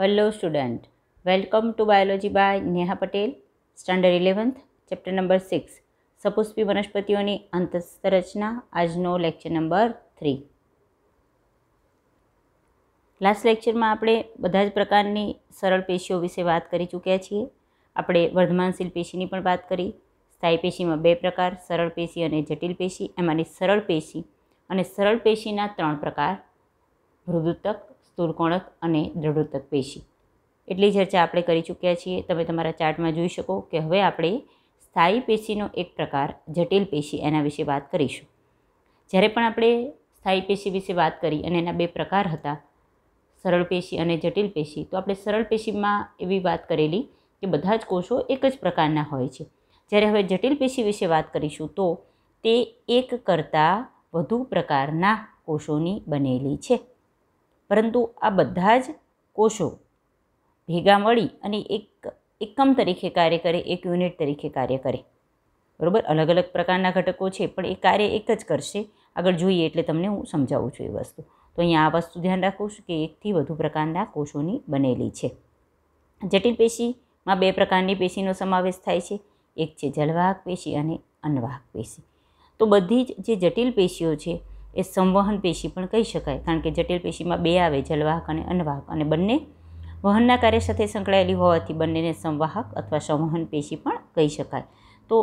hello student welcome to biology by Neha Patel standard eleventh chapter number six સપુષ્પી વનસ્પતિઓની અંતરચના આજનો લેક્ચર નંબર થ્રી લાસ્ટ લેક્ચરમાં આપણે બધા જ પ્રકારની સરળ પેશીઓ વિશે વાત કરી ચૂક્યા છીએ આપણે વર્ધમાનશીલ પેશીની પણ વાત કરી સ્થાયી પેશીમાં બે પ્રકાર સરળ પેશી અને જટિલ પેશી એમાંની સરળ પેશી અને સરળ પેશીના ત્રણ પ્રકાર મૃદુતક સ્થૂળકોણક અને દ્રઢોતક પેશી એટલી ચર્ચા આપણે કરી ચૂક્યા છીએ તમે તમારા ચાર્ટમાં જોઈ શકો કે હવે આપણે સ્થાયી પેશીનો એક પ્રકાર જટિલ પેશી એના વિશે વાત કરીશું જ્યારે પણ આપણે સ્થાયી પેશી વિશે વાત કરી અને એના બે પ્રકાર હતા સરળ પેશી અને જટિલ પેશી તો આપણે સરળ પેશીમાં એવી વાત કરેલી કે બધા જ કોષો એક જ પ્રકારના હોય છે જ્યારે હવે જટિલ પેશી વિશે વાત કરીશું તો તે એક કરતાં વધુ પ્રકારના કોષોની બનેલી છે પરંતુ આ બધા જ કોષો ભેગા મળી અને એક એકમ તરીકે કાર્ય કરે એક યુનિટ તરીકે કાર્ય કરે બરાબર અલગ અલગ પ્રકારના ઘટકો છે પણ એ કાર્ય એક જ કરશે આગળ જોઈએ એટલે તમને હું સમજાવું છું એ વસ્તુ તો અહીંયા આ વસ્તુ ધ્યાન રાખું છું કે એકથી વધુ પ્રકારના કોષોની બનેલી છે જટિલ પેશીમાં બે પ્રકારની પેશીનો સમાવેશ થાય છે એક છે જલવાહક પેશી અને અન્વાહક પેશી તો બધી જ જે જટિલ પેશીઓ છે એ સંવહન પેશી પણ કહી શકાય કારણ કે જટિલ પેશીમાં બે આવે જલવાહક અને અન્નવાહક અને બંને વહનના કાર્ય સાથે સંકળાયેલી હોવાથી બંનેને સંવાહક અથવા સંવહન પેશી પણ કહી શકાય તો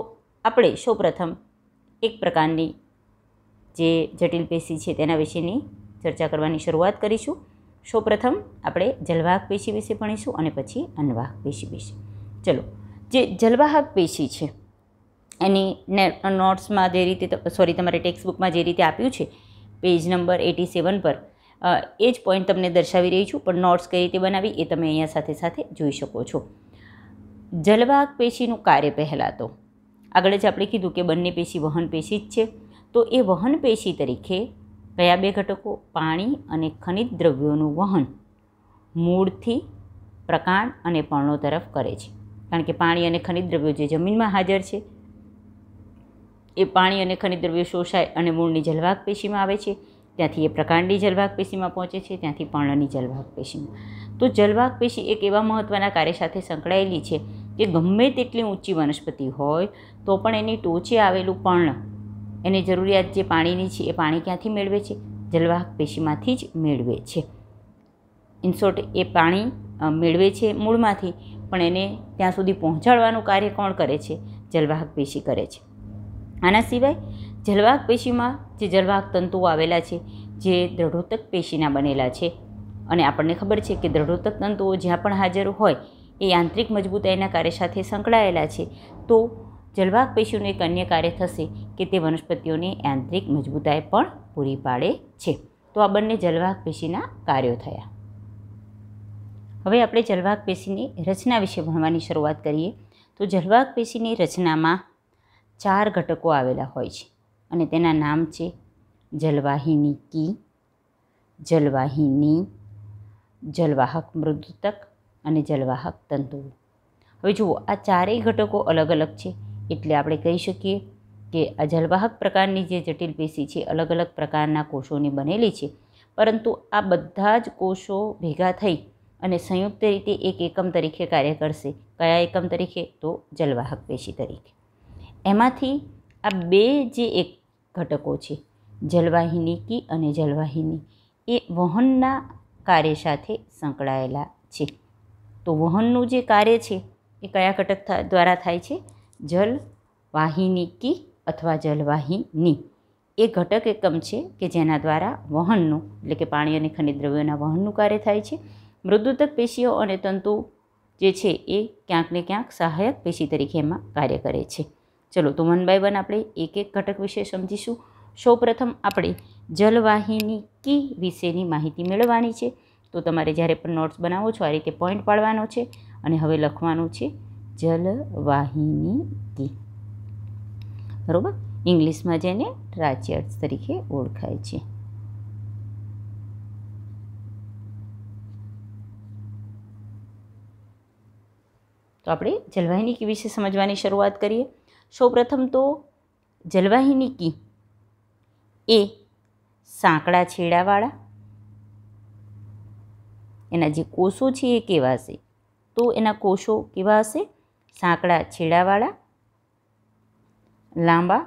આપણે સૌપ્રથમ એક પ્રકારની જે જટિલ પેશી છે તેના વિશેની ચર્ચા કરવાની શરૂઆત કરીશું સૌપ્રથમ આપણે જલવાહક પેશી વિશે ભણીશું અને પછી અન્નવાહક પેશી વિશે ચલો જે જલવાહક પેશી છે એની નોટ્સમાં જે રીતે સોરી તમારે ટેક્સ્ટ બુકમાં જે રીતે આપ્યું છે પેજ નંબર એટી સેવન પર એ જ પોઈન્ટ તમને દર્શાવી રહી છું પણ નોટ્સ કઈ રીતે બનાવી એ તમે અહીંયા સાથે સાથે જોઈ શકો છો જલવાહક પેશીનું કાર્ય પહેલાં તો આગળ જ આપણે કીધું કે બંને પેશી વહન પેશી જ છે તો એ વહન પેશી તરીકે કયા બે ઘટકો પાણી અને ખનિજ દ્રવ્યોનું વહન મૂળથી પ્રકાંડ અને પર્ણો તરફ કરે છે કારણ કે પાણી અને ખનિજ દ્રવ્યો જે જમીનમાં હાજર છે એ પાણી અને ખનિજ દ્રવ્યો શોષાય અને મૂળની જલવાક પેશીમાં આવે છે ત્યાંથી એ પ્રકાંડી જલવાક પેશીમાં પહોંચે છે ત્યાંથી પર્ણની જલવાક પેશીમાં તો જલવાક પેશી એક એવા મહત્ત્વના કાર્ય સાથે સંકળાયેલી છે કે ગમે તેટલી ઊંચી વનસ્પતિ હોય તો પણ એની ટોચે આવેલું પર્ણ એની જરૂરિયાત જે પાણીની છે એ પાણી ક્યાંથી મેળવે છે જલવાહક પેશીમાંથી જ મેળવે છે ઇનશોર્ટ એ પાણી મેળવે છે મૂળમાંથી પણ એને ત્યાં સુધી પહોંચાડવાનું કાર્ય કોણ કરે છે જલવાહક પેશી કરે છે આના સિવાય જલવાક પેશીમાં જે જલવાક તંતુઓ આવેલા છે જે દ્રઢોતક પેશીના બનેલા છે અને આપણને ખબર છે કે દ્રઢોતક તંતુઓ જ્યાં પણ હાજર હોય એ યાંત્રિક મજબૂતાઈના કાર્ય સાથે સંકળાયેલા છે તો જલવાક પેશીનું એક અન્ય કાર્ય થશે કે તે વનસ્પતિઓની યાંત્રિક મજબૂતાઈ પણ પૂરી પાડે છે તો આ બંને જલવાક પેશીના કાર્યો થયા હવે આપણે જલવાક પેશીની રચના વિશે ભણવાની શરૂઆત કરીએ તો જલવાક પેશીની રચનામાં ચાર ઘટકો આવેલા હોય છે અને તેના નામ છે જલવાહિની કી જલવાહિની જલવાહક મૃદુતક અને જલવાહક તંતુ હવે જુઓ આ ચારેય ઘટકો અલગ અલગ છે એટલે આપણે કહી શકીએ કે આ જલવાહક પ્રકારની જે જટિલ પેશી છે અલગ અલગ પ્રકારના કોષોની બનેલી છે પરંતુ આ બધા જ કોષો ભેગા થઈ અને સંયુક્ત રીતે એક એકમ તરીકે કાર્ય કરશે કયા એકમ તરીકે તો જલવાહક પેશી તરીકે એમાંથી આ બે જે એક ઘટકો છે જલવાહિની કી અને જલવાહિની એ વહનના કાર્ય સાથે સંકળાયેલા છે તો વહનનું જે કાર્ય છે એ કયા ઘટક દ્વારા થાય છે જલવાહિની કી અથવા જલવાહિની એ ઘટક એકમ છે કે જેના દ્વારા વહનનું એટલે કે પાણી અને ખનિજ દ્રવ્યોના વહનનું કાર્ય થાય છે મૃદુતક પેશીઓ અને તંતુ જે છે એ ક્યાંક ને ક્યાંક સહાયક પેશી તરીકે એમાં કાર્ય કરે છે ચલો તો વન બાય વન આપણે એક એક ઘટક વિશે સમજીશું સૌપ્રથમ આપણે જલવાહિની કી વિશેની માહિતી મેળવવાની છે તો તમારે જ્યારે પણ નોટ્સ બનાવો છો આ રીતે પોઈન્ટ પાડવાનો છે અને હવે લખવાનું છે જલવાહિની કી બરાબર ઇંગ્લિશમાં જેને રાજ્યાર્થ તરીકે ઓળખાય છે તો આપણે જલવાહિની કી વિશે સમજવાની શરૂઆત કરીએ સૌપ્રથમ તો જલવાહીની કી એ સાંકડા છેડાવાળા એના જે કોષો છે એ કેવા હશે તો એના કોષો કેવા હશે સાંકડા છેડાવાળા લાંબા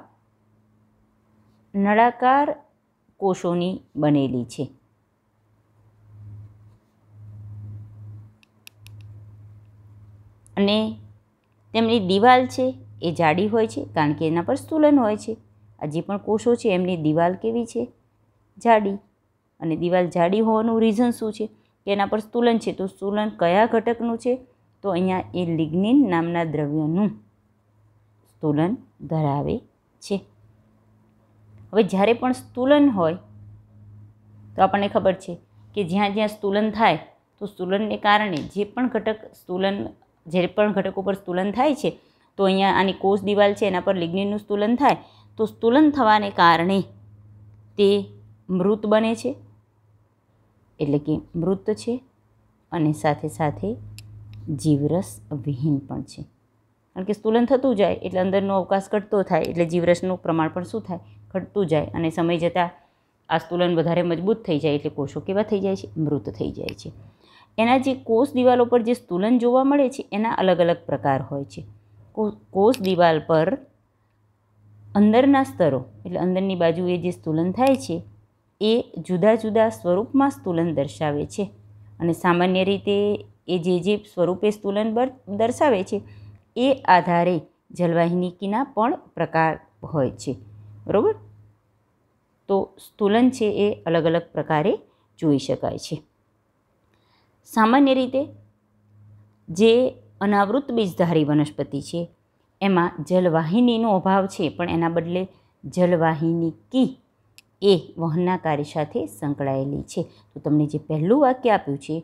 નળાકાર કોષોની બનેલી છે અને તેમની દિવાલ છે એ જાડી હોય છે કારણ કે એના પર સ્તુલન હોય છે આ જે પણ કોષો છે એમની દિવાલ કેવી છે જાડી અને દિવાલ જાડી હોવાનું રીઝન શું છે કે એના પર સ્તુલન છે તો સ્તુલન કયા ઘટકનું છે તો અહીંયા એ લિગ્નિન નામના દ્રવ્યનું સ્તુલન ધરાવે છે હવે જ્યારે પણ સ્તુલન હોય તો આપણને ખબર છે કે જ્યાં જ્યાં સ્તુલન થાય તો સ્તુલનને કારણે જે પણ ઘટક સ્તુલન જે પણ ઘટકો પર સ્તુલન થાય છે તો અહીંયા આની કોષ દિવાલ છે એના પર લિગ્નિનનું સ્તુલન થાય તો સ્તુલન થવાને કારણે તે મૃત બને છે એટલે કે મૃત છે અને સાથે સાથે જીવરસ વિહીન પણ છે કારણ કે સ્તુલન થતું જાય એટલે અંદરનો અવકાશ ઘટતો થાય એટલે જીવરસનું પ્રમાણ પણ શું થાય ઘટતું જાય અને સમય જતાં આ સ્તુલન વધારે મજબૂત થઈ જાય એટલે કોષો કેવા થઈ જાય છે મૃત થઈ જાય છે એના જે કોષ દિવાલો પર જે સ્તુલન જોવા મળે છે એના અલગ અલગ પ્રકાર હોય છે કોષ દિવાલ પર અંદરના સ્તરો એટલે અંદરની બાજુએ જે સ્તુલન થાય છે એ જુદા જુદા સ્વરૂપમાં સ્તુલન દર્શાવે છે અને સામાન્ય રીતે એ જે જે સ્વરૂપે સ્તુલન દર્શાવે છે એ આધારે જલવાહિનીકીના પણ પ્રકાર હોય છે બરાબર તો સ્તુલન છે એ અલગ અલગ પ્રકારે જોઈ શકાય છે સામાન્ય રીતે જે અનાવૃત બીજધારી વનસ્પતિ છે એમાં જલવાહિનીનો અભાવ છે પણ એના બદલે જલવાહિની કી એ કાર્ય સાથે સંકળાયેલી છે તો તમને જે પહેલું વાક્ય આપ્યું છે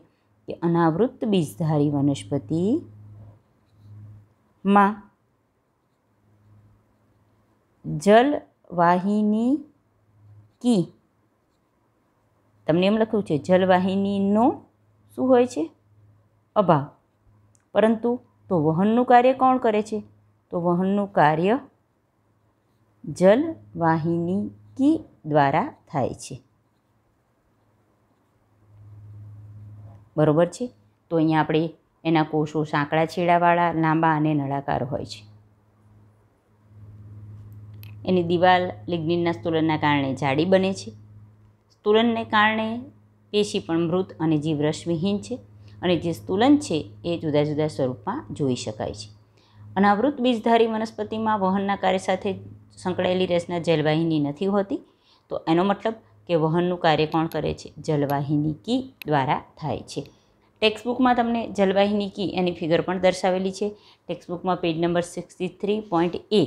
કે અનાવૃત બીજધારી વનસ્પતિ માં જલવાહિની કી તમને એમ લખ્યું છે જલવાહિનીનો શું હોય છે અભાવ પરંતુ તો વહનનું કાર્ય કોણ કરે છે તો વહનનું કાર્ય જલવાહિની દ્વારા થાય છે બરોબર છે તો અહીંયા આપણે એના કોષો સાંકડા છેડાવાળા લાંબા અને નળાકાર હોય છે એની દિવાલ લિગ્નિનના સ્તુલનના કારણે જાડી બને છે સ્તુલનને કારણે પેશી પણ મૃત અને વિહીન છે અને જે સ્તુલન છે એ જુદા જુદા સ્વરૂપમાં જોઈ શકાય છે અનાવૃત બીજધારી વનસ્પતિમાં વહનના કાર્ય સાથે સંકળાયેલી રેસના જલવાહિની નથી હોતી તો એનો મતલબ કે વહનનું કાર્ય કોણ કરે છે જલવાહિની કી દ્વારા થાય છે ટેક્સ્ટબુકમાં તમને જલવાહિની કી એની ફિગર પણ દર્શાવેલી છે ટેક્સ્ટબુકમાં page number sixty three point A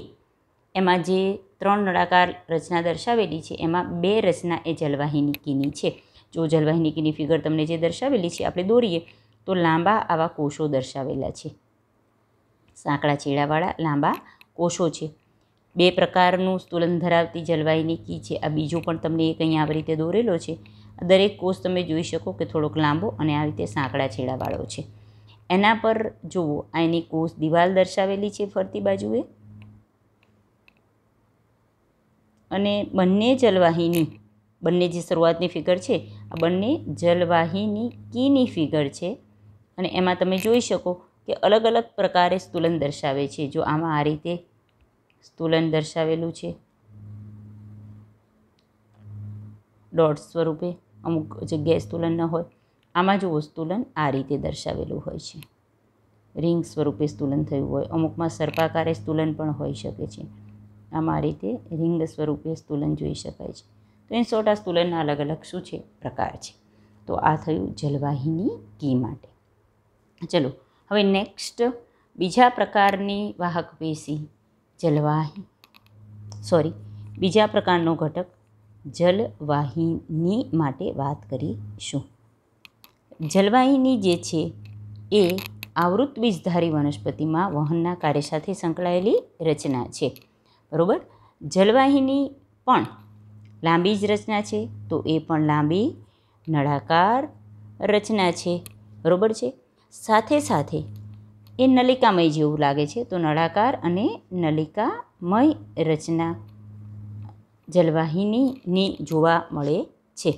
એમાં જે ત્રણ નળાકાર રચના દર્શાવેલી છે એમાં બે રચના એ જલવાહિની કીની છે જો જલવાહિની કીની ફિગર તમને જે દર્શાવેલી છે આપણે દોરીએ તો લાંબા આવા કોષો દર્શાવેલા છે સાંકડા છેડાવાળા લાંબા કોષો છે બે પ્રકારનું સ્તુલન ધરાવતી જલવાઈની કી છે આ બીજો પણ તમને એક અહીંયા આવી રીતે દોરેલો છે દરેક કોષ તમે જોઈ શકો કે થોડોક લાંબો અને આ રીતે સાંકડા છેડાવાળો છે એના પર જુઓ આ એની કોષ દિવાલ દર્શાવેલી છે ફરતી બાજુએ અને બંને જલવાહિની બંને જે શરૂઆતની ફિગર છે આ બંને જલવાહિની કીની ફિગર છે અને એમાં તમે જોઈ શકો કે અલગ અલગ પ્રકારે સ્તુલન દર્શાવે છે જો આમાં આ રીતે સ્તુલન દર્શાવેલું છે ડોટ સ્વરૂપે અમુક જગ્યાએ સ્તુલન ન હોય આમાં જુઓ સ્તુલન આ રીતે દર્શાવેલું હોય છે રિંગ સ્વરૂપે સ્તુલન થયું હોય અમુકમાં સર્પાકારે સ્તુલન પણ હોઈ શકે છે આમાં આ રીતે રિંગ સ્વરૂપે સ્તુલન જોઈ શકાય છે તો એ સોટા સ્તુલનના અલગ અલગ શું છે પ્રકાર છે તો આ થયું જલવાહીની કી માટે ચલો હવે નેક્સ્ટ બીજા પ્રકારની વાહક પેશી જલવાહી સોરી બીજા પ્રકારનો ઘટક જલવાહિની માટે વાત કરીશું જલવાહિની જે છે એ આવૃત બીજધારી વનસ્પતિમાં વહનના કાર્ય સાથે સંકળાયેલી રચના છે બરાબર જલવાહિની પણ લાંબી જ રચના છે તો એ પણ લાંબી નળાકાર રચના છે બરાબર છે સાથે સાથે એ નલિકામય જેવું લાગે છે તો નળાકાર અને નલિકામય રચના જલવાહિનીની જોવા મળે છે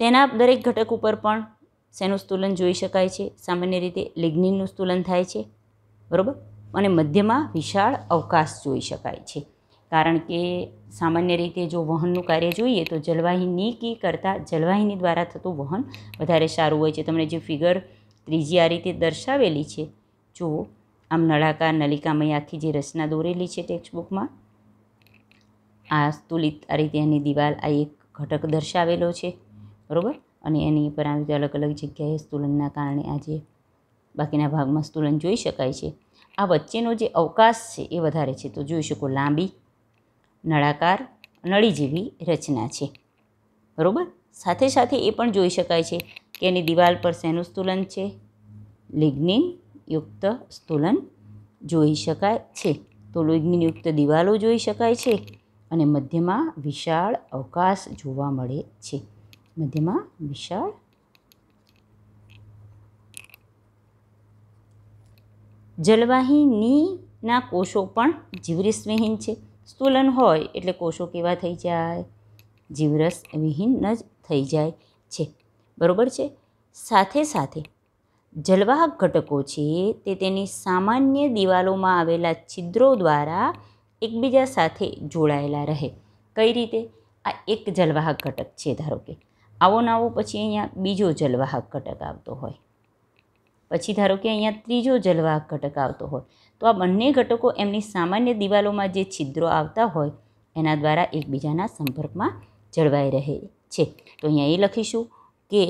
તેના દરેક ઘટક ઉપર પણ શેનું સ્તુલન જોઈ શકાય છે સામાન્ય રીતે લિગ્નિનનું સ્તુલન થાય છે બરાબર અને મધ્યમાં વિશાળ અવકાશ જોઈ શકાય છે કારણ કે સામાન્ય રીતે જો વહનનું કાર્ય જોઈએ તો જલવાહિની કી કરતાં જલવાહિની દ્વારા થતું વહન વધારે સારું હોય છે તમને જે ફિગર ત્રીજી આ રીતે દર્શાવેલી છે જો આમ નળાકાર નલિકામય આખી જે રચના દોરેલી છે ટેક્સ્ટબુકમાં આ સ્તુલિત આ રીતે એની દિવાલ આ એક ઘટક દર્શાવેલો છે બરાબર અને એની પર આવી અલગ અલગ જગ્યાએ સ્તુલનના કારણે આજે બાકીના ભાગમાં સ્તુલન જોઈ શકાય છે આ વચ્ચેનો જે અવકાશ છે એ વધારે છે તો જોઈ શકો લાંબી નળાકાર નળી જેવી રચના છે બરાબર સાથે સાથે એ પણ જોઈ શકાય છે કે એની દિવાલ પર શેનું સ્તુલન છે લિગ્નિન યુક્ત સ્તુલન જોઈ શકાય છે તો લિગ્નિનયુક્ત દિવાલો જોઈ શકાય છે અને મધ્યમાં વિશાળ અવકાશ જોવા મળે છે મધ્યમાં વિશાળ જલવાહીનીના કોષો પણ જીવરીસ્વિહીન છે સ્તુલન હોય એટલે કોષો કેવા થઈ જાય જીવરસ વિહીન જ થઈ જાય છે બરાબર છે સાથે સાથે જલવાહક ઘટકો છે તે તેની સામાન્ય દિવાલોમાં આવેલા છિદ્રો દ્વારા એકબીજા સાથે જોડાયેલા રહે કઈ રીતે આ એક જલવાહક ઘટક છે ધારો કે આવો નાવો પછી અહીંયા બીજો જલવાહક ઘટક આવતો હોય પછી ધારો કે અહીંયા ત્રીજો જલવાહક ઘટક આવતો હોય તો આ બંને ઘટકો એમની સામાન્ય દિવાલોમાં જે છિદ્રો આવતા હોય એના દ્વારા એકબીજાના સંપર્કમાં જળવાઈ રહે છે તો અહીંયા એ લખીશું કે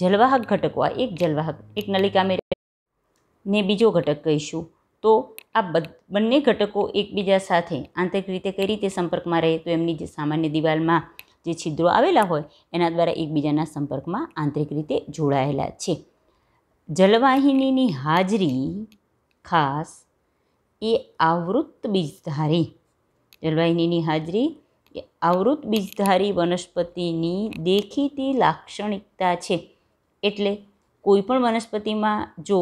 જલવાહક ઘટકો આ એક જલવાહક એક નલિકા મેં ને બીજો ઘટક કહીશું તો આ બંને ઘટકો એકબીજા સાથે આંતરિક રીતે કઈ રીતે સંપર્કમાં રહે તો એમની જે સામાન્ય દિવાલમાં જે છિદ્રો આવેલા હોય એના દ્વારા એકબીજાના સંપર્કમાં આંતરિક રીતે જોડાયેલા છે જલવાહિનીની હાજરી ખાસ એ આવૃત બીજધારી જલવાહિનીની હાજરી એ આવૃત બીજધારી વનસ્પતિની દેખીતી લાક્ષણિકતા છે એટલે કોઈપણ વનસ્પતિમાં જો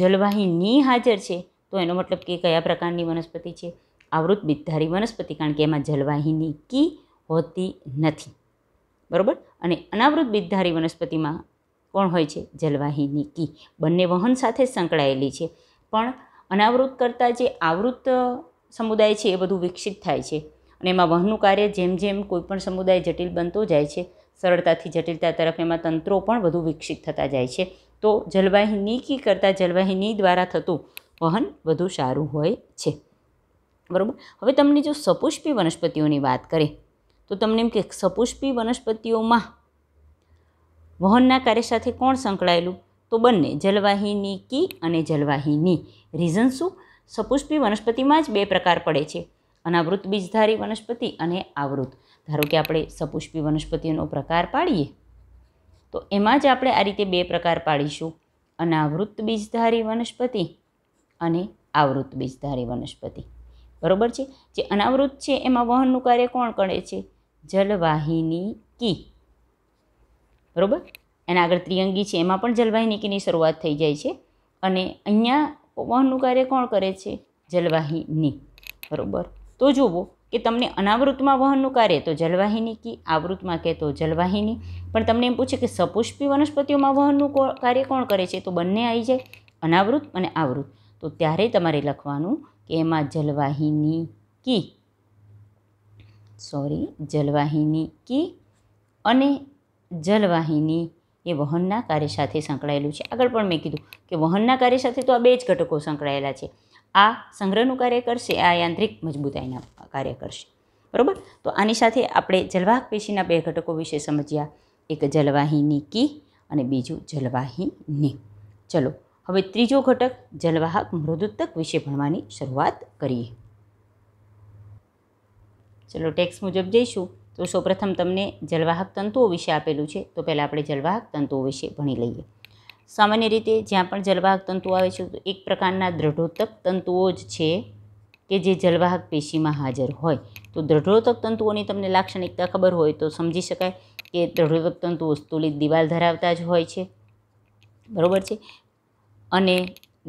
જલવાહિની હાજર છે તો એનો મતલબ કે કયા પ્રકારની વનસ્પતિ છે આવૃત બીજધારી વનસ્પતિ કારણ કે એમાં જલવાહિની કી હોતી નથી બરાબર અને અનાવૃત બીજધારી વનસ્પતિમાં કોણ હોય છે જલવાહિની કી બંને વહન સાથે સંકળાયેલી છે પણ અનાવૃત કરતાં જે આવૃત સમુદાય છે એ બધું વિકસિત થાય છે અને એમાં વહનનું કાર્ય જેમ જેમ કોઈપણ સમુદાય જટિલ બનતો જાય છે સરળતાથી જટિલતા તરફ એમાં તંત્રો પણ વધુ વિકસિત થતા જાય છે તો જલવાહિની કી કરતાં જલવાહિની દ્વારા થતું વહન વધુ સારું હોય છે બરાબર હવે તમને જો સપુષ્પી વનસ્પતિઓની વાત કરીએ તો તમને એમ કે સપુષ્પી વનસ્પતિઓમાં વહનના કાર્ય સાથે કોણ સંકળાયેલું તો બંને જલવાહિની કી અને જલવાહિની રીઝન શું સપુષ્પી વનસ્પતિમાં જ બે પ્રકાર પડે છે અનાવૃત બીજધારી વનસ્પતિ અને આવૃત ધારો કે આપણે સપુષ્પી વનસ્પતિઓનો પ્રકાર પાડીએ તો એમાં જ આપણે આ રીતે બે પ્રકાર પાડીશું અનાવૃત બીજધારી વનસ્પતિ અને આવૃત બીજધારી વનસ્પતિ બરોબર છે જે અનાવૃત છે એમાં વહનનું કાર્ય કોણ કરે છે જલવાહિની કી બરોબર એના આગળ ત્રિયંગી છે એમાં પણ જલવાહિનીકીની શરૂઆત થઈ જાય છે અને અહીંયા વહનનું કાર્ય કોણ કરે છે જલવાહિની બરાબર તો જુઓ કે તમને અનાવૃતમાં વહનનું કાર્ય તો જલવાહિની કી આવૃતમાં કે તો જલવાહિની પણ તમને એમ પૂછે કે સપુષ્પી વનસ્પતિઓમાં વહનનું કાર્ય કોણ કરે છે તો બંને આવી જાય અનાવૃત અને આવૃત તો ત્યારે તમારે લખવાનું કે એમાં જલવાહિની કી સોરી જલવાહિની કી અને જલવાહિની એ વહનના કાર્ય સાથે સંકળાયેલું છે આગળ પણ મેં કીધું કે વહનના કાર્ય સાથે તો આ બે જ ઘટકો સંકળાયેલા છે આ સંગ્રહનું કાર્ય કરશે આ યાંત્રિક મજબૂતાઈના કાર્ય કરશે બરાબર તો આની સાથે આપણે જલવાહક પેશીના બે ઘટકો વિશે સમજ્યા એક જલવાહીની કી અને બીજું જલવાહીની ચલો હવે ત્રીજો ઘટક જલવાહક મૃદુત્તક વિશે ભણવાની શરૂઆત કરીએ ચલો ટેક્સ મુજબ જઈશું તો સૌપ્રથમ તમને જલવાહક તંતુઓ વિશે આપેલું છે તો પહેલાં આપણે જલવાહક તંતુઓ વિશે ભણી લઈએ સામાન્ય રીતે જ્યાં પણ જલવાહક તંતુ આવે છે તો એક પ્રકારના દ્રઢોતક તંતુઓ જ છે કે જે જલવાહક પેશીમાં હાજર હોય તો દ્રઢોતક તંતુઓની તમને લાક્ષણિકતા ખબર હોય તો સમજી શકાય કે દ્રઢોતક તંતુઓ સ્તુલિત દિવાલ ધરાવતા જ હોય છે બરાબર છે અને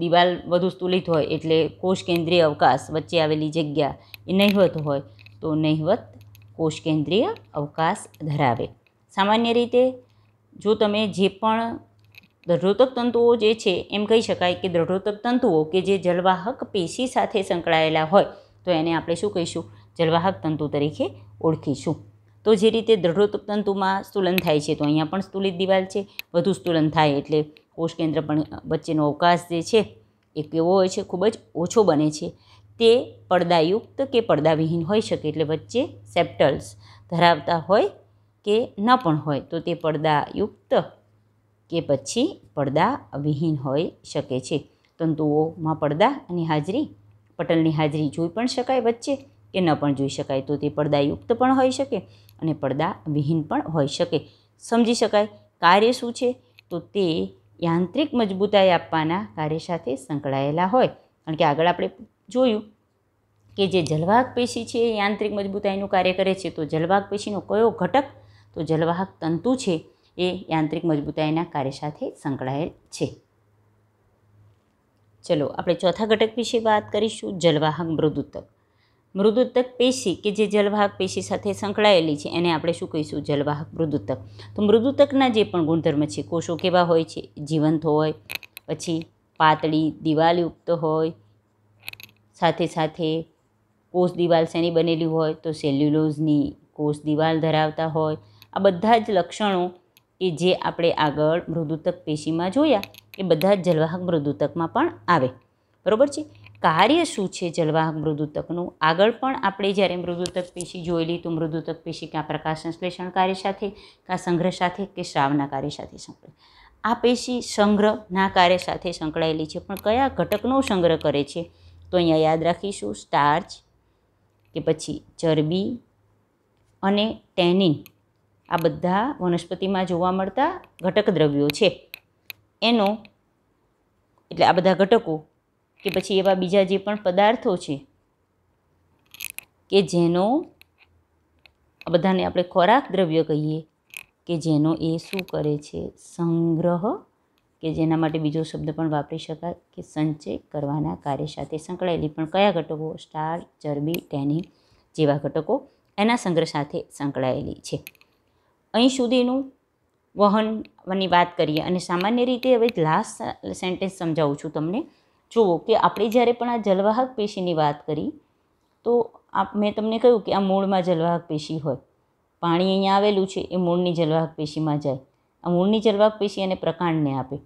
દિવાલ વધુ સ્તુલિત હોય એટલે કોષ કેન્દ્રીય અવકાશ વચ્ચે આવેલી જગ્યા એ નહિવત હોય તો નહિવત કોષકેન્દ્રીય અવકાશ ધરાવે સામાન્ય રીતે જો તમે જે પણ દ્રઢોતક તંતુઓ જે છે એમ કહી શકાય કે દ્રઢોતક તંતુઓ કે જે જલવાહક પેશી સાથે સંકળાયેલા હોય તો એને આપણે શું કહીશું જલવાહક તંતુ તરીકે ઓળખીશું તો જે રીતે દ્રઢોતક તંતુમાં સ્તુલન થાય છે તો અહીંયા પણ સ્તુલિત દિવાલ છે વધુ સ્તુલન થાય એટલે કોષકેન્દ્ર પણ વચ્ચેનો અવકાશ જે છે એ કેવો હોય છે ખૂબ જ ઓછો બને છે તે પડદાયુક્ત કે પડદાવિહીન હોઈ શકે એટલે વચ્ચે સેપ્ટલ્સ ધરાવતા હોય કે ન પણ હોય તો તે પડદાયુક્ત કે પછી પડદા વિહીન હોઈ શકે છે તંતુઓમાં પડદા અને હાજરી પટલની હાજરી જોઈ પણ શકાય વચ્ચે કે ન પણ જોઈ શકાય તો તે પડદાયુક્ત પણ હોઈ શકે અને પડદા વિહીન પણ હોઈ શકે સમજી શકાય કાર્ય શું છે તો તે યાંત્રિક મજબૂતાઈ આપવાના કાર્ય સાથે સંકળાયેલા હોય કારણ કે આગળ આપણે જોયું કે જે જલવાહક પેશી છે એ યાંત્રિક મજબૂતાઈનું કાર્ય કરે છે તો જલવાહક પેશીનો કયો ઘટક તો જલવાહક તંતુ છે એ યાંત્રિક મજબૂતાઈના કાર્ય સાથે સંકળાયેલ છે ચલો આપણે ચોથા ઘટક વિશે વાત કરીશું જલવાહક મૃદુતક મૃદુતક પેશી કે જે જલવાહક પેશી સાથે સંકળાયેલી છે એને આપણે શું કહીશું જલવાહક મૃદુતક તો મૃદુતકના જે પણ ગુણધર્મ છે કોષો કેવા હોય છે જીવંત હોય પછી પાતળી દિવાલયુક્ત હોય સાથે સાથે કોષ દિવાલ શેની બનેલી હોય તો સેલ્યુલોઝની કોષ દિવાલ ધરાવતા હોય આ બધા જ લક્ષણો કે જે આપણે આગળ મૃદુતક પેશીમાં જોયા એ બધા જ જલવાહક મૃદુતકમાં પણ આવે બરાબર છે કાર્ય શું છે જલવાહક મૃદુતકનું આગળ પણ આપણે જ્યારે મૃદુતક પેશી જોયેલી તો મૃદુતક પેશી ક્યાં પ્રકાશ સંશ્લેષણ કાર્ય સાથે કાં સંગ્રહ સાથે કે શ્રાવના કાર્ય સાથે સંકળાય આ પેશી સંગ્રહના કાર્ય સાથે સંકળાયેલી છે પણ કયા ઘટકનો સંગ્રહ કરે છે તો અહીંયા યાદ રાખીશું સ્ટાર્ચ કે પછી ચરબી અને ટેનિન આ બધા વનસ્પતિમાં જોવા મળતા ઘટક દ્રવ્યો છે એનો એટલે આ બધા ઘટકો કે પછી એવા બીજા જે પણ પદાર્થો છે કે જેનો આ બધાને આપણે ખોરાક દ્રવ્ય કહીએ કે જેનો એ શું કરે છે સંગ્રહ કે જેના માટે બીજો શબ્દ પણ વાપરી શકાય કે સંચય કરવાના કાર્ય સાથે સંકળાયેલી પણ કયા ઘટકો સ્ટાર ચરબી ટેનિન જેવા ઘટકો એના સંગ્રહ સાથે સંકળાયેલી છે અહીં સુધીનું વહનની વાત કરીએ અને સામાન્ય રીતે હવે લાસ્ટ સેન્ટેન્સ સમજાવું છું તમને જુઓ કે આપણે જ્યારે પણ આ જલવાહક પેશીની વાત કરી તો આપ મેં તમને કહ્યું કે આ મૂળમાં જલવાહક પેશી હોય પાણી અહીંયા આવેલું છે એ મૂળની જલવાહક પેશીમાં જાય આ મૂળની જલવાહક પેશી અને પ્રકાંડને આપે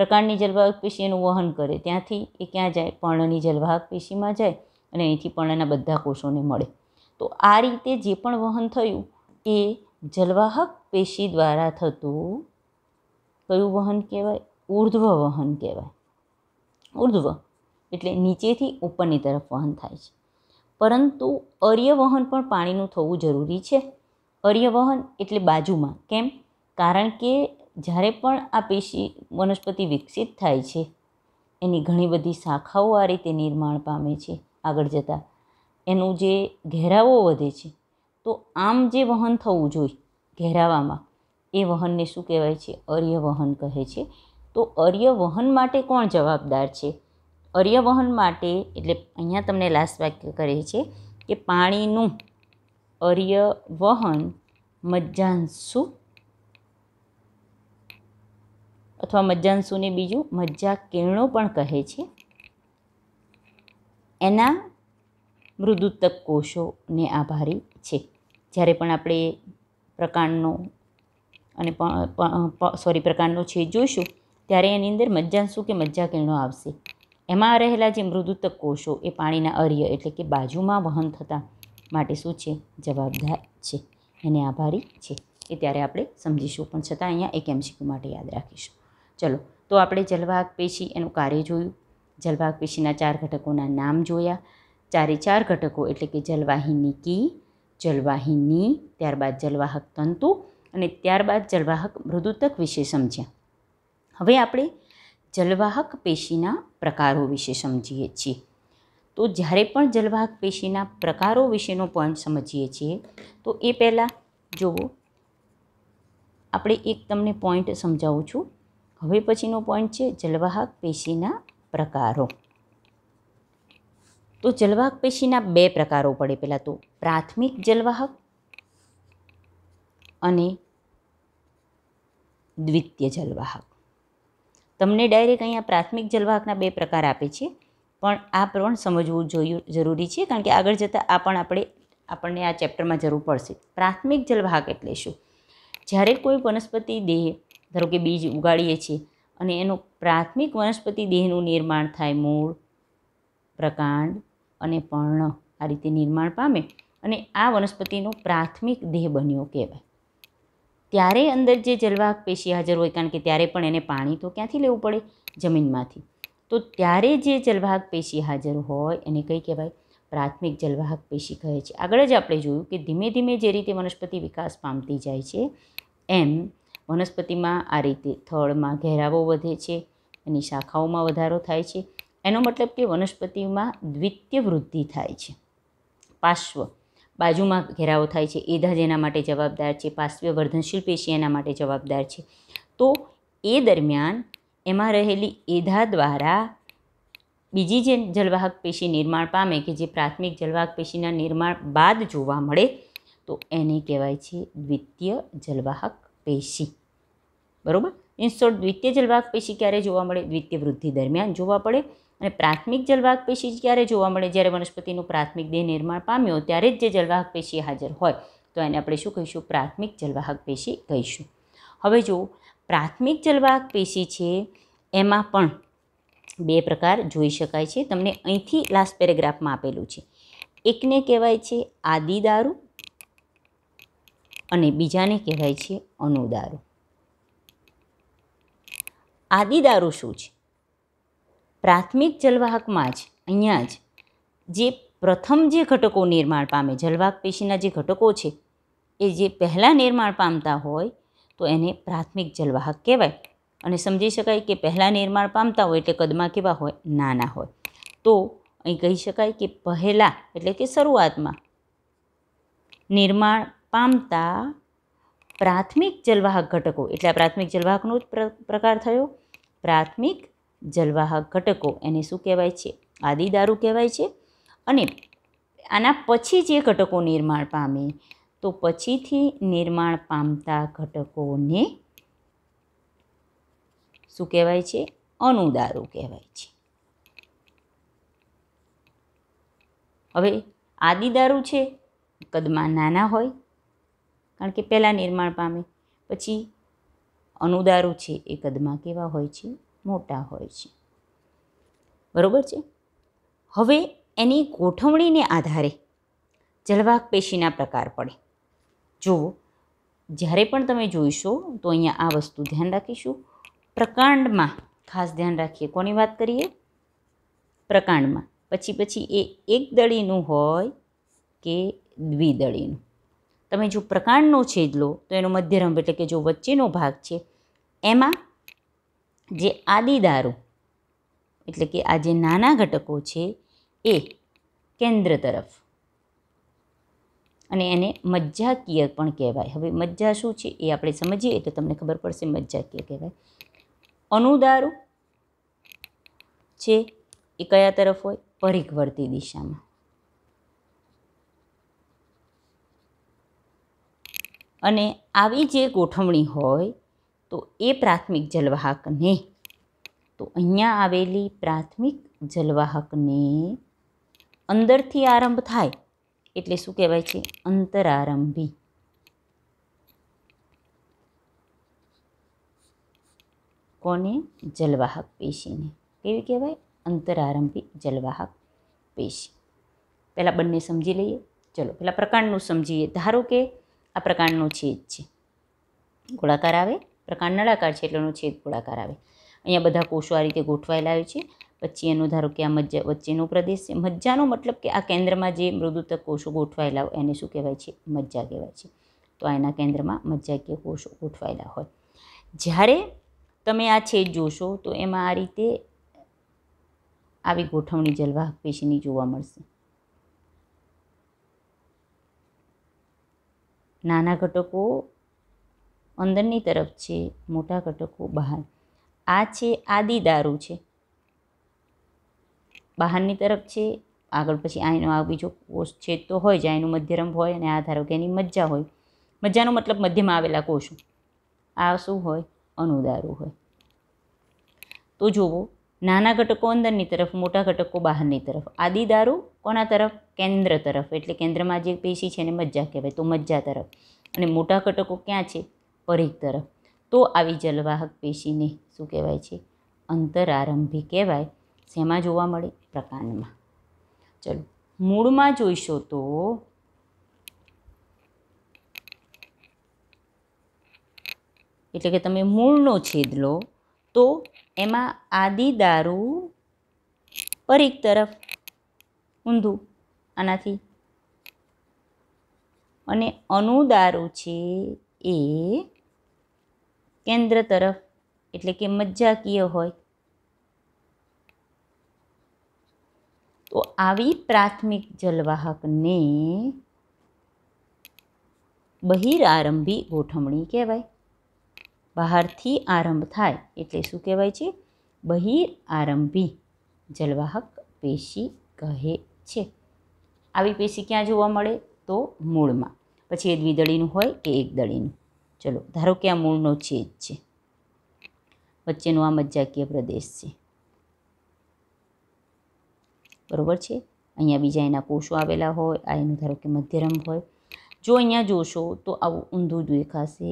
પ્રકાંડની જલવાહક પેશી એનું વહન કરે ત્યાંથી એ ક્યાં જાય પર્ણની જલવાહક પેશીમાં જાય અને અહીંથી પર્ણના બધા કોષોને મળે તો આ રીતે જે પણ વહન થયું એ જલવાહક પેશી દ્વારા થતું કયું વહન કહેવાય ઉર્ધ્વ વહન કહેવાય ઉર્ધ્વ એટલે નીચેથી ઉપરની તરફ વહન થાય છે પરંતુ અર્યવહન પણ પાણીનું થવું જરૂરી છે અર્યવહન એટલે બાજુમાં કેમ કારણ કે જ્યારે પણ આ પેશી વનસ્પતિ વિકસિત થાય છે એની ઘણી બધી શાખાઓ આ રીતે નિર્માણ પામે છે આગળ જતાં એનું જે ઘેરાવો વધે છે તો આમ જે વહન થવું જોઈએ ઘેરાવામાં એ વહનને શું કહેવાય છે અર્યવહન કહે છે તો અર્યવહન માટે કોણ જવાબદાર છે અર્યવહન માટે એટલે અહીંયા તમને લાસ્ટ વાક્ય કરે છે કે પાણીનું અર્યવહન વહન મજ્જાંશુ અથવા મજ્જાંશુને બીજું મજ્જા કિરણો પણ કહે છે એના મૃદુતક કોષોને આભારી છે જ્યારે પણ આપણે પ્રકાંડનો અને સોરી પ્રકાંડનો છેદ જોઈશું ત્યારે એની અંદર મજ્જાંશુ કે મજ્જા કિરણો આવશે એમાં રહેલા જે મૃદુત્તક કોષો એ પાણીના અર્ય એટલે કે બાજુમાં વહન થતા માટે શું છે જવાબદાર છે એને આભારી છે એ ત્યારે આપણે સમજીશું પણ છતાં અહીંયા એક એમસીક્યુ માટે યાદ રાખીશું ચલો તો આપણે જલવાહક પેશી એનું કાર્ય જોયું જલવાહક પેશીના ચાર ઘટકોના નામ જોયા ચારે ચાર ઘટકો એટલે કે જલવાહિની કી જલવાહિની ત્યારબાદ જલવાહક તંતુ અને ત્યારબાદ જલવાહક મૃદુતક વિશે સમજ્યા હવે આપણે જલવાહક પેશીના પ્રકારો વિશે સમજીએ છીએ તો જ્યારે પણ જલવાહક પેશીના પ્રકારો વિશેનો પોઈન્ટ સમજીએ છીએ તો એ પહેલાં જુઓ આપણે એક તમને પોઈન્ટ સમજાવું છું હવે પછીનો પોઈન્ટ છે જલવાહક પેશીના પ્રકારો તો જલવાહક પેશીના બે પ્રકારો પડે પહેલાં તો પ્રાથમિક જલવાહક અને દ્વિતીય જલવાહક તમને ડાયરેક્ટ અહીંયા પ્રાથમિક જલવાહકના બે પ્રકાર આપે છે પણ આ પણ સમજવું જોયું જરૂરી છે કારણ કે આગળ જતાં આ પણ આપણે આપણને આ ચેપ્ટરમાં જરૂર પડશે પ્રાથમિક જલવાહક એટલે શું જ્યારે કોઈ વનસ્પતિ દેહ ધારો કે બીજ ઉગાડીએ છીએ અને એનો પ્રાથમિક વનસ્પતિ દેહનું નિર્માણ થાય મૂળ પ્રકાંડ અને પર્ણ આ રીતે નિર્માણ પામે અને આ વનસ્પતિનો પ્રાથમિક દેહ બન્યો કહેવાય ત્યારે અંદર જે જલવાહક પેશી હાજર હોય કારણ કે ત્યારે પણ એને પાણી તો ક્યાંથી લેવું પડે જમીનમાંથી તો ત્યારે જે જલવાહક પેશી હાજર હોય એને કંઈ કહેવાય પ્રાથમિક જલવાહક પેશી કહે છે આગળ જ આપણે જોયું કે ધીમે ધીમે જે રીતે વનસ્પતિ વિકાસ પામતી જાય છે એમ વનસ્પતિમાં આ રીતે થળમાં ઘેરાવો વધે છે એની શાખાઓમાં વધારો થાય છે એનો મતલબ કે વનસ્પતિમાં દ્વિત્ય વૃદ્ધિ થાય છે પાશ્વ બાજુમાં ઘેરાવો થાય છે એધા જેના માટે જવાબદાર છે પાશ્વ્ય વર્ધનશીલ પેશી એના માટે જવાબદાર છે તો એ દરમિયાન એમાં રહેલી એધા દ્વારા બીજી જે જલવાહક પેશી નિર્માણ પામે કે જે પ્રાથમિક જલવાહક પેશીના નિર્માણ બાદ જોવા મળે તો એને કહેવાય છે દ્વિતીય જલવાહક પેશી બરાબર ઇન્સ્ટોર દ્વિતીય જલવાક પેશી ક્યારે જોવા મળે દ્વિતીય વૃદ્ધિ દરમિયાન જોવા પડે અને પ્રાથમિક જલવાહક પેશી ક્યારે જોવા મળે જ્યારે વનસ્પતિનું પ્રાથમિક દેહ નિર્માણ પામ્યો ત્યારે જ જે જલવાહક પેશી હાજર હોય તો એને આપણે શું કહીશું પ્રાથમિક જલવાહક પેશી કહીશું હવે જો પ્રાથમિક જલવાહક પેશી છે એમાં પણ બે પ્રકાર જોઈ શકાય છે તમને અહીંથી લાસ્ટ પેરેગ્રાફમાં આપેલું છે એકને કહેવાય છે આદિદારૂ અને બીજાને કહેવાય છે અનુદારૂ આદિદારો શું છે પ્રાથમિક જલવાહકમાં જ અહીંયા જ જે પ્રથમ જે ઘટકો નિર્માણ પામે જલવાહક પેશીના જે ઘટકો છે એ જે પહેલાં નિર્માણ પામતા હોય તો એને પ્રાથમિક જલવાહક કહેવાય અને સમજી શકાય કે પહેલાં નિર્માણ પામતા હોય એટલે કદમાં કેવા હોય નાના હોય તો અહીં કહી શકાય કે પહેલાં એટલે કે શરૂઆતમાં નિર્માણ પામતા પ્રાથમિક જલવાહક ઘટકો એટલે આ પ્રાથમિક જલવાહકનો જ પ્રકાર થયો પ્રાથમિક જલવાહક ઘટકો એને શું કહેવાય છે આદિદારૂ કહેવાય છે અને આના પછી જે ઘટકો નિર્માણ પામે તો પછીથી નિર્માણ પામતા ઘટકોને શું કહેવાય છે અણુદારૂ કહેવાય છે હવે આદિદારૂ છે કદમાં નાના હોય કારણ કે પહેલાં નિર્માણ પામે પછી અનુદારો છે એ કદમાં કેવા હોય છે મોટા હોય છે બરાબર છે હવે એની ગોઠવણીને આધારે જલવાક પેશીના પ્રકાર પડે જો જ્યારે પણ તમે જોઈશો તો અહીંયા આ વસ્તુ ધ્યાન રાખીશું પ્રકાંડમાં ખાસ ધ્યાન રાખીએ કોની વાત કરીએ પ્રકાંડમાં પછી પછી એ એક દળીનું હોય કે દ્વિદળીનું તમે જો પ્રકાંડનો છેદ લો તો એનો મધ્યરંભ એટલે કે જો વચ્ચેનો ભાગ છે એમાં જે આદિદારો એટલે કે આ જે નાના ઘટકો છે એ કેન્દ્ર તરફ અને એને મજ્જાકીય પણ કહેવાય હવે મજ્જા શું છે એ આપણે સમજીએ તો તમને ખબર પડશે મજ્જાકીય કહેવાય અનુદારો છે એ કયા તરફ હોય પરિઘવર્તી દિશામાં અને આવી જે ગોઠવણી હોય તો એ પ્રાથમિક જલવાહકને તો અહીંયા આવેલી પ્રાથમિક જલવાહકને અંદરથી આરંભ થાય એટલે શું કહેવાય છે અંતરારંભી કોને જલવાહક પેશીને કેવી કહેવાય અંતરારંભી જલવાહક પેશી પહેલાં બંને સમજી લઈએ ચલો પહેલાં પ્રકાંડનું સમજીએ ધારો કે આ પ્રકાંડનું છેદ છે ગોળાકાર આવે પ્રકાર નળાકાર છે એટલે એનો છેદ ગોળાકાર આવે અહીંયા બધા કોષો આ રીતે ગોઠવાયેલા હોય છે પછી એનું ધારો કે આ મજ્જા વચ્ચેનો પ્રદેશ છે મજ્જાનો મતલબ કે આ કેન્દ્રમાં જે મૃદુતક કોષો ગોઠવાયેલા હોય એને શું કહેવાય છે મજ્જા કહેવાય છે તો આ એના કેન્દ્રમાં મજ્જાકીય કોષો ગોઠવાયેલા હોય જ્યારે તમે આ છેદ જોશો તો એમાં આ રીતે આવી ગોઠવણી જલવાહક પેશીની જોવા મળશે નાના ઘટકો અંદરની તરફ છે મોટા ઘટકો બહાર આ છે આદિ દારૂ છે બહારની તરફ છે આગળ પછી આનો આ બીજો કોષ છે તો હોય જ આનું મધ્યરંભ હોય અને આ ધારો કે એની મજ્જા હોય મજ્જાનો મતલબ મધ્યમાં આવેલા કોષો આ શું હોય અનુદારું હોય તો જુઓ નાના ઘટકો અંદરની તરફ મોટા ઘટકો બહારની તરફ આદિ દારૂ કોના તરફ કેન્દ્ર તરફ એટલે કેન્દ્રમાં જે પેશી છે એને મજ્જા કહેવાય તો મજ્જા તરફ અને મોટા ઘટકો ક્યાં છે પરિઘ તરફ તો આવી જલવાહક પેશીને શું કહેવાય છે અંતરારંભી કહેવાય શેમાં જોવા મળે પ્રકાંડમાં ચલો મૂળમાં જોઈશો તો એટલે કે તમે મૂળનો છેદ લો તો એમાં આદિદારૂ પરિક તરફ ઊંધું આનાથી અને અનુદારૂ છે એ કેન્દ્ર તરફ એટલે કે મજ્જાકીય હોય તો આવી પ્રાથમિક જલવાહકને બહિરારંભી ગોઠવણી કહેવાય બહારથી આરંભ થાય એટલે શું કહેવાય છે બહિરારંભી જલવાહક પેશી કહે છે આવી પેશી ક્યાં જોવા મળે તો મૂળમાં પછી એ દ્વિદળીનું હોય કે એક દળીનું ચલો ધારો કે આ મૂળનો છેદ છે વચ્ચેનો આ મજ્જાકીય પ્રદેશ છે બરાબર છે અહીંયા બીજા એના કોષો આવેલા હોય આ એનું ધારો કે મધ્યરંગ હોય જો અહીંયા જોશો તો આવું ઊંધું દેખાશે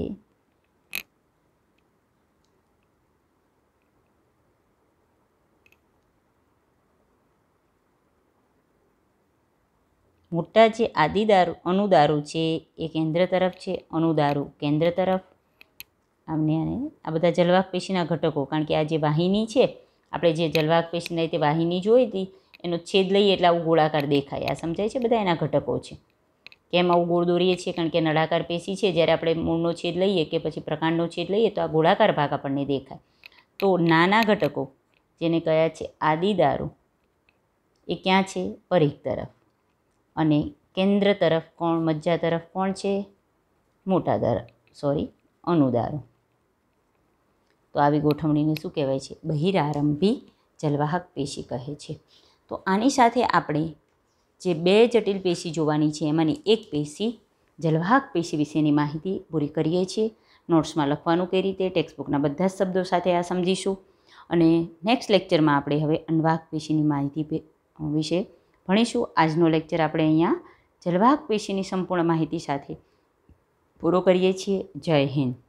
મોટા જે આદિદારૂ અનુદારુ છે એ કેન્દ્ર તરફ છે અનુદારુ કેન્દ્ર તરફ આમને આ બધા જલવાક પેશીના ઘટકો કારણ કે આ જે વાહિની છે આપણે જે જલવાક પેશીને રીતે વાહિની જોઈ હતી એનો છેદ લઈએ એટલે આવું ગોળાકાર દેખાય આ સમજાય છે બધા એના ઘટકો છે કેમ આવું ગોળ દોરીએ છીએ કારણ કે નળાકાર પેશી છે જ્યારે આપણે મૂળનો છેદ લઈએ કે પછી પ્રકાંડનો છેદ લઈએ તો આ ગોળાકાર ભાગ આપણને દેખાય તો નાના ઘટકો જેને કયા છે આદિદારુ એ ક્યાં છે પરીખ તરફ અને કેન્દ્ર તરફ કોણ મજ્જા તરફ કોણ છે મોટા દર સોરી અનુદારો તો આવી ગોઠવણીને શું કહેવાય છે બહિરારંભી જલવાહક પેશી કહે છે તો આની સાથે આપણે જે બે જટિલ પેશી જોવાની છે એમાંની એક પેશી જલવાહક પેશી વિશેની માહિતી પૂરી કરીએ છીએ નોટ્સમાં લખવાનું કઈ રીતે ટેક્સ્ટબુકના બધા જ શબ્દો સાથે આ સમજીશું અને નેક્સ્ટ લેક્ચરમાં આપણે હવે અનવાહક પેશીની માહિતી વિશે ભણીશું આજનો લેક્ચર આપણે અહીંયા જલવાક પેશીની સંપૂર્ણ માહિતી સાથે પૂરો કરીએ છીએ જય હિન્દ